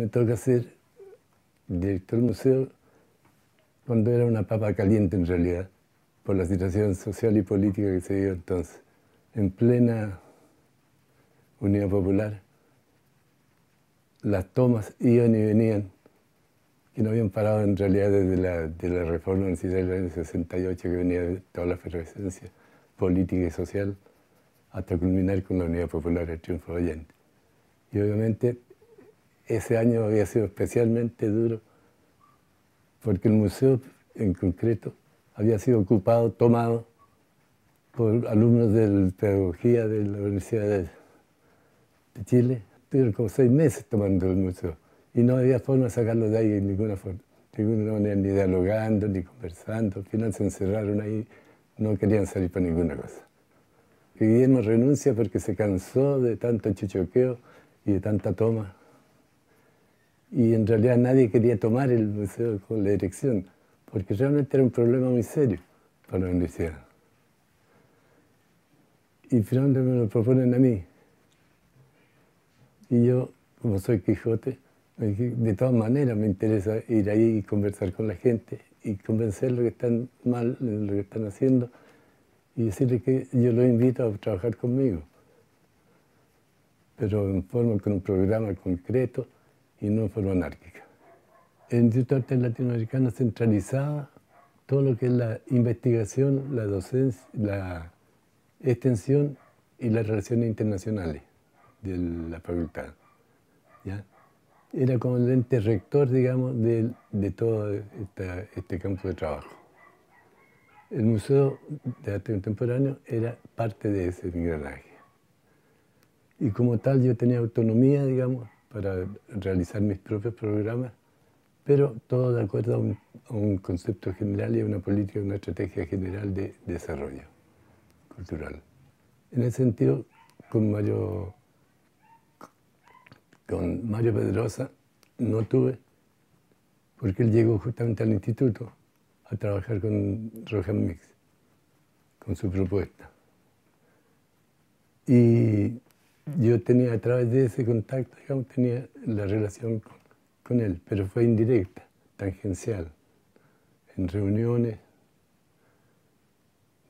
me toca ser director del museo cuando era una papa caliente en realidad, por la situación social y política que se dio entonces, en plena Unidad Popular. Las tomas iban y venían, que no habían parado en realidad desde la, de la reforma en del año 68, que venía de toda la efervescencia política y social, hasta culminar con la Unidad Popular, el triunfo oyente. Y obviamente ese año había sido especialmente duro porque el museo en concreto había sido ocupado, tomado por alumnos de pedagogía de la Universidad de Chile. Estuvieron como seis meses tomando el museo y no había forma de sacarlo de ahí de ninguna forma, de ninguna manera, ni dialogando, ni conversando. Al final se encerraron ahí, no querían salir por ninguna cosa. Guillermo renuncia porque se cansó de tanto chichoqueo y de tanta toma y en realidad nadie quería tomar el museo con la dirección, porque realmente era un problema muy serio para la universidad. Y finalmente me lo proponen a mí. Y yo, como soy Quijote, de todas maneras me interesa ir ahí y conversar con la gente y convencerlos que están mal lo que están haciendo y decirles que yo los invito a trabajar conmigo. Pero en forma con un programa concreto y no en forma anárquica. En el Instituto de Arte Latinoamericana centralizaba todo lo que es la investigación, la docencia, la extensión y las relaciones internacionales de la facultad. Era como el ente rector, digamos, de, de todo este campo de trabajo. El Museo de Arte Contemporáneo era parte de ese engranaje. Y como tal yo tenía autonomía, digamos, para realizar mis propios programas, pero todo de acuerdo a un, concepto general y a una política, una estrategia general de desarrollo cultural. En ese sentido, con Mario, con Mario Pedrosa no tuve, porque él llegó justamente al instituto a trabajar con Rojan Mix, con su propuesta. Y yo tenía, a través de ese contacto, digamos, tenía la relación con, él, pero fue indirecta, tangencial, en reuniones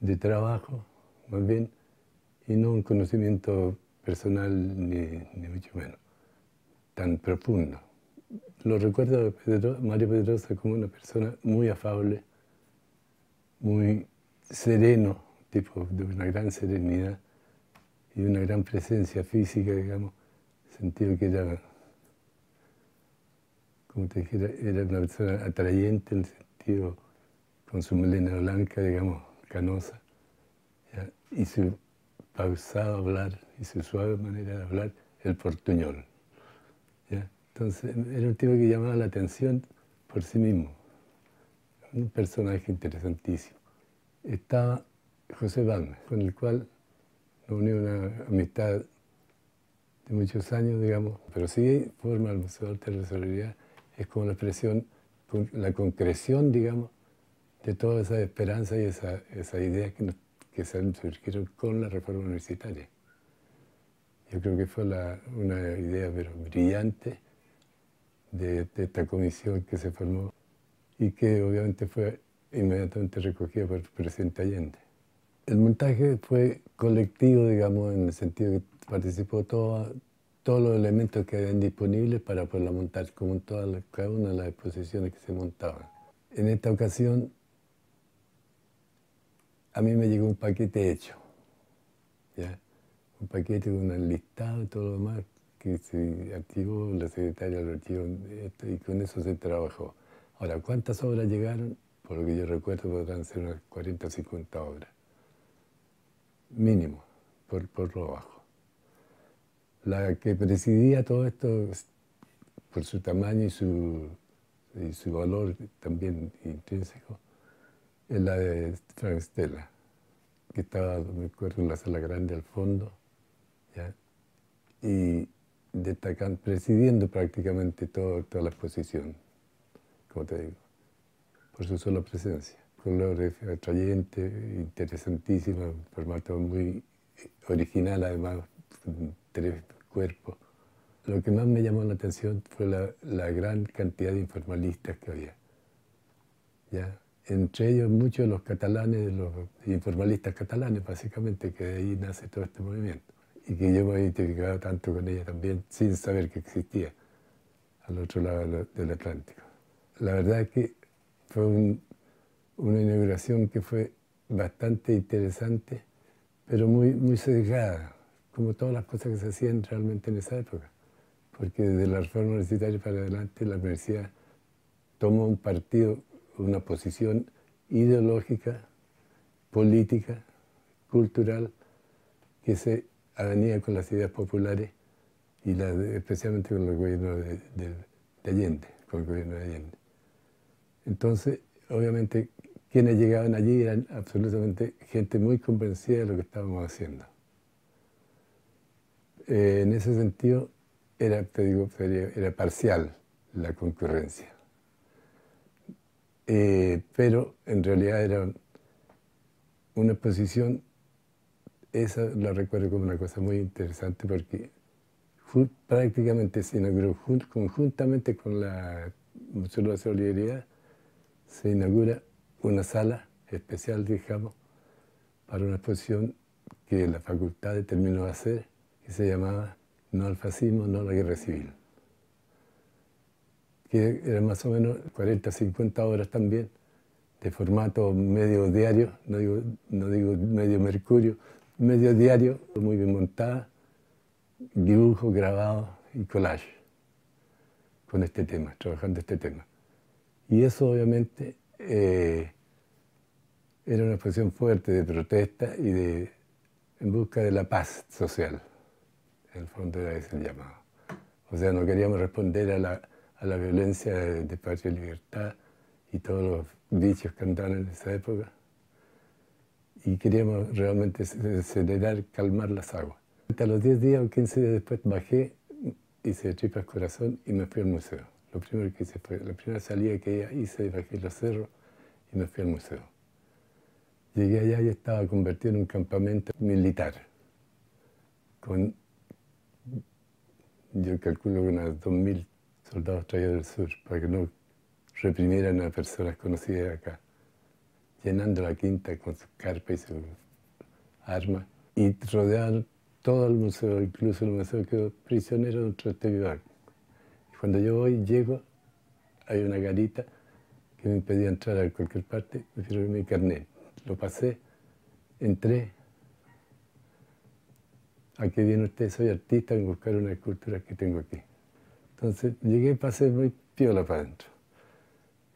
de trabajo, más bien, y no un conocimiento personal, ni, mucho menos, tan profundo. Lo recuerdo a Mario Pedrosa como una persona muy afable, muy sereno, tipo de una gran serenidad, y una gran presencia física, digamos, sentido que era, como te era una persona atrayente en el sentido, con su melena blanca, digamos, canosa, y su pausado hablar y su suave manera de hablar, el portuñol. ¿ya? Entonces, era un tipo que llamaba la atención por sí mismo, un personaje interesantísimo. Estaba José Balmes, con el cual una amistad de muchos años, digamos, pero sí forma el Museo de Arte de Solidaridad, es como la expresión, la concreción, digamos, de toda esa esperanza y esa, esa idea que, nos, surgieron con la reforma universitaria. Yo creo que fue una idea pero brillante de, de esta comisión que se formó y que obviamente fue inmediatamente recogida por el presidente Allende el montaje fue colectivo, digamos, en el sentido que participó todo, todos los elementos que habían disponibles para poder montar, como en cada una de las exposiciones que se montaban. En esta ocasión, a mí me llegó un paquete hecho, un paquete con el listado y todo lo demás que se activó la secretaria lo archivo y con eso se trabajó. Ahora, ¿cuántas obras llegaron? Por lo que yo recuerdo, podrán ser unas 40 o 50 obras mínimo, por, lo bajo. La que presidía todo esto, por su tamaño y su, y su valor también intrínseco, es la de Frank que estaba, me acuerdo, en la sala grande al fondo, y destacan, presidiendo prácticamente toda la exposición, como te digo, por su sola presencia colores atrayentes, interesantísimos, un formato muy original además, tres cuerpos. Lo que más me llamó la atención fue la, gran cantidad de informalistas que había. ¿ya? Entre ellos muchos los catalanes, los informalistas catalanes básicamente, que de ahí nace todo este movimiento. Y que yo me he identificado tanto con ella también sin saber que existía al otro lado del Atlántico. La verdad es que fue un, una inauguración que fue bastante interesante, pero muy, muy sesgada, como todas las cosas que se hacían realmente en esa época. Porque desde la reforma universitaria para adelante la universidad tomó un partido, una posición ideológica, política, cultural, que se avenía con las ideas populares y especialmente con el gobierno del de Allende, con el gobierno de Allende. Entonces, obviamente quienes llegaban allí eran absolutamente gente muy convencida de lo que estábamos haciendo. Eh, en ese sentido, era, te digo, era parcial la concurrencia. Eh, pero en realidad era una exposición, esa la recuerdo como una cosa muy interesante porque prácticamente se inauguró conjuntamente con la Museo de la Solidaridad, se inaugura una sala especial, digamos, para una exposición que la facultad determinó hacer, que se llamaba No al fascismo, no a la guerra civil. Que eran más o menos 40, 50 horas también, de formato medio diario, no digo, no digo medio mercurio, medio diario, muy bien montada, dibujo, grabado y collage con este tema, trabajando este tema. Y eso obviamente eh, era una expresión fuerte de protesta y de en busca de la paz social. En el fondo era ese el llamado. O sea, no queríamos responder a la, a la violencia de, de, Patria y Libertad y todos los bichos que andaban en esa época. Y queríamos realmente acelerar, calmar las aguas. Hasta los 10 días o 15 días después bajé, hice tripas corazón y me fui al museo lo primero que hice fue, la primera salida que hice, bajé los cerros y me fui al museo. Llegué allá y estaba convertido en un campamento militar, con, yo calculo, que unas 2.000 soldados traídos del sur, para que no reprimieran a personas conocidas acá, llenando la quinta con sus carpas y sus armas, y rodeando todo el museo, incluso el museo quedó prisionero de este cuando yo voy, llego, hay una garita que me impedía entrar a cualquier parte, me firmé mi carnet. Lo pasé, entré. Aquí viene usted, soy artista, en buscar una escultura que tengo aquí. Entonces llegué, y pasé muy piola para adentro.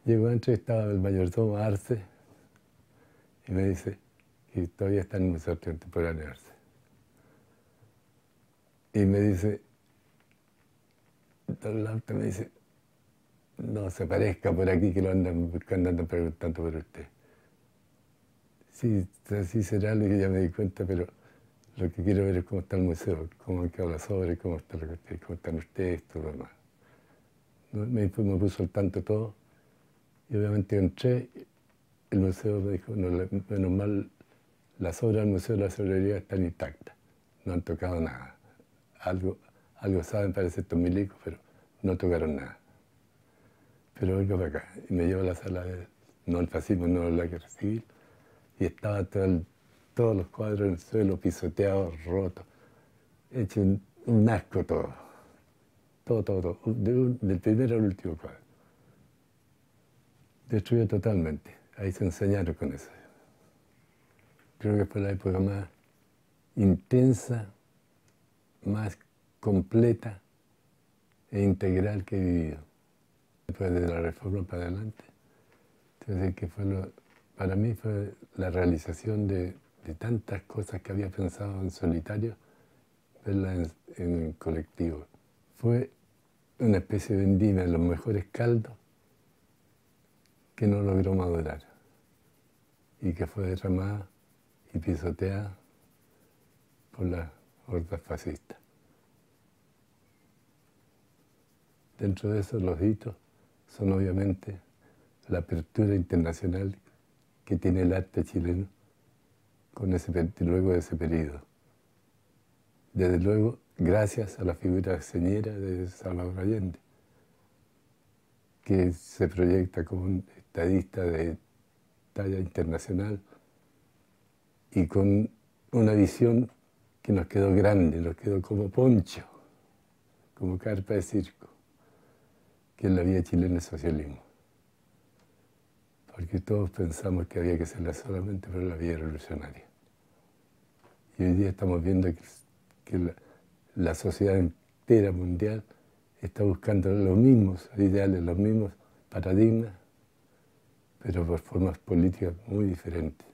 Llego adentro y estaba el mayordomo Arce y me dice que todavía está en el Museo Contemporáneo Arce. Y me dice, el me dice, no se parezca por aquí que lo andan buscando, preguntando por usted. Sí, así será lo que ya me di cuenta, pero lo que quiero ver es cómo está el museo, cómo han quedado las obras, cómo, lo están ustedes, todo lo demás. Me, puso al tanto todo y obviamente entré. El museo me dijo, no, menos mal, las obras del museo de la sobrería están intactas, no han tocado nada. Algo, algo saben, parece estos milicos, pero no tocaron nada. Pero vengo para acá. Y me llevo a la sala de, no el fascismo, no la guerra civil, y estaba todos los cuadros en el suelo, pisoteados, rotos, hecho un, un todo. Todo, todo, del primero al último cuadro. destruido totalmente. Ahí se enseñaron con eso. Creo que fue la época más intensa, más completa e integral que he vivido. Después de la reforma para adelante, entonces que fue para mí fue la realización de, tantas cosas que había pensado en solitario, verlas en, el colectivo. Fue una especie de vendida de los mejores caldos que no logró madurar y que fue derramada y pisoteada por las hordas fascistas. Dentro de esos los hitos son obviamente la apertura internacional que tiene el arte chileno con ese, luego de ese periodo. Desde luego, gracias a la figura señera de Salvador Allende, que se proyecta como un estadista de talla internacional y con una visión que nos quedó grande, nos quedó como poncho, como carpa de circo que es la vida chilena el socialismo. Porque todos pensamos que había que hacerla solamente por la vía revolucionaria. Y hoy día estamos viendo que, la, sociedad entera mundial está buscando los mismos ideales, los mismos paradigmas, pero por formas políticas muy diferentes,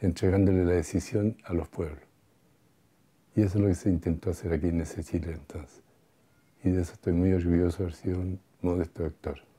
entregándole la decisión a los pueblos. Y eso es lo que se intentó hacer aquí en ese Chile entonces y de eso estoy muy orgulloso de haber sido un modesto actor.